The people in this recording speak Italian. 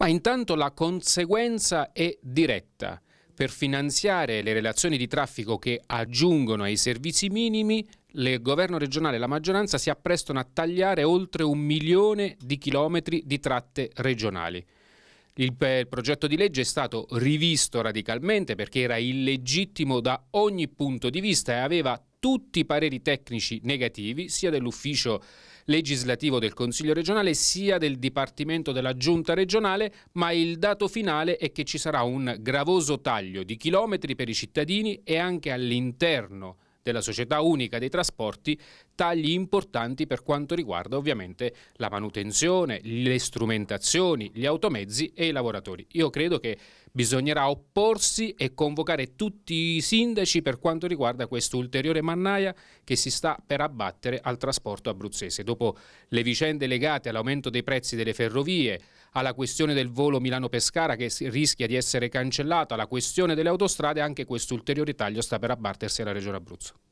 Ma intanto la conseguenza è diretta. Per finanziare le relazioni di traffico che aggiungono ai servizi minimi, il governo regionale e la maggioranza si apprestano a tagliare oltre un milione di chilometri di tratte regionali. Il, progetto di legge è stato rivisto radicalmente perché era illegittimo da ogni punto di vista e aveva tutti i pareri tecnici negativi sia dell'ufficio legislativo del Consiglio regionale sia del Dipartimento della Giunta regionale, ma il dato finale è che ci sarà un gravoso taglio di chilometri per i cittadini e anche all'interno della società unica dei trasporti tagli importanti per quanto riguarda ovviamente la manutenzione, le strumentazioni, gli automezzi e i lavoratori. Io credo che bisognerà opporsi e convocare tutti i sindaci per quanto riguarda questa ulteriore mannaia che si sta per abbattere al trasporto abruzzese. Dopo le vicende legate all'aumento dei prezzi delle ferrovie, alla questione del volo Milano-Pescara che rischia di essere cancellata, alla questione delle autostrade, anche questo ulteriore taglio sta per abbattersi alla Regione Abruzzo.